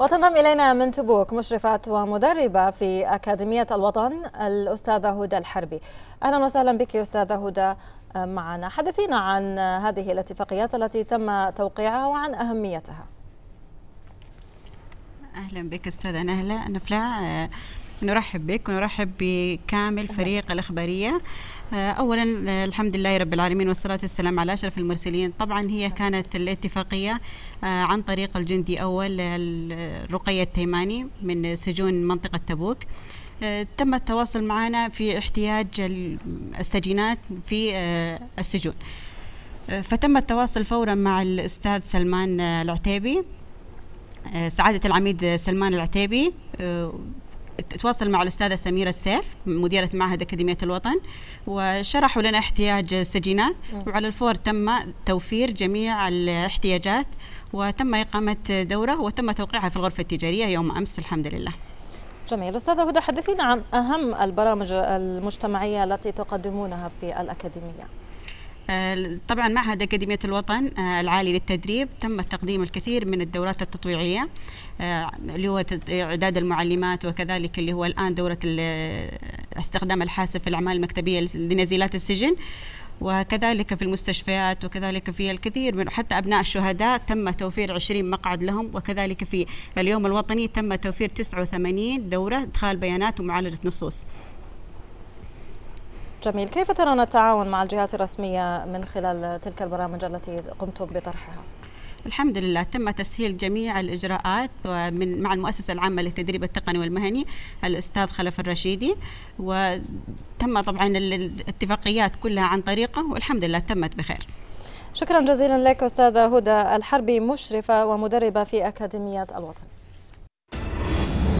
وتنضم إلينا من تبوك مشرفة ومدربة في أكاديمية الوطن الأستاذة هدى الحربي أهلا وسهلا بك أستاذة هدى معنا حدثينا عن هذه الاتفاقيات التي تم توقيعها وعن أهميتها أهلا بك أستاذة نهلة نفلا نرحب بك ونرحب بكامل فريق الإخبارية آه، أولا آه، الحمد لله رب العالمين والصلاة والسلام على أشرف المرسلين طبعا هي نعم. كانت الاتفاقية آه، عن طريق الجندي أول الرقيه التيماني من سجون منطقة تبوك تم التواصل معنا في احتياج السجينات في السجون فتم التواصل فورا مع الأستاذ سلمان العتيبي سعادة العميد سلمان العتيبي تواصل مع الأستاذة سميرة السيف مديرة معهد أكاديمية الوطن وشرحوا لنا احتياج السجينات وعلى الفور تم توفير جميع الاحتياجات وتم إقامة دورة وتم توقيعها في الغرفة التجارية يوم أمس الحمد لله جميل أستاذة هدى حدثينا عن أهم البرامج المجتمعية التي تقدمونها في الأكاديمية آه، طبعا معهد أكاديمية الوطن آه، العالي للتدريب تم تقديم الكثير من الدورات التطوعية آه، اللي هو إعداد المعلمات وكذلك اللي هو الآن دورة استخدام الحاسب في الأعمال المكتبية لنزيلات السجن وكذلك في المستشفيات وكذلك في الكثير من حتى أبناء الشهداء تم توفير 20 مقعد لهم وكذلك في اليوم الوطني تم توفير 89 دورة إدخال بيانات ومعالجة نصوص جميل كيف ترون التعاون مع الجهات الرسمية من خلال تلك البرامج التي قمتم بطرحها؟ الحمد لله تم تسهيل جميع الاجراءات من مع المؤسسه العامه للتدريب التقني والمهني الاستاذ خلف الرشيدي وتم طبعا الاتفاقيات كلها عن طريقه والحمد لله تمت بخير. شكرا جزيلا لك استاذه هدى الحربي مشرفه ومدربه في اكاديميه الوطن.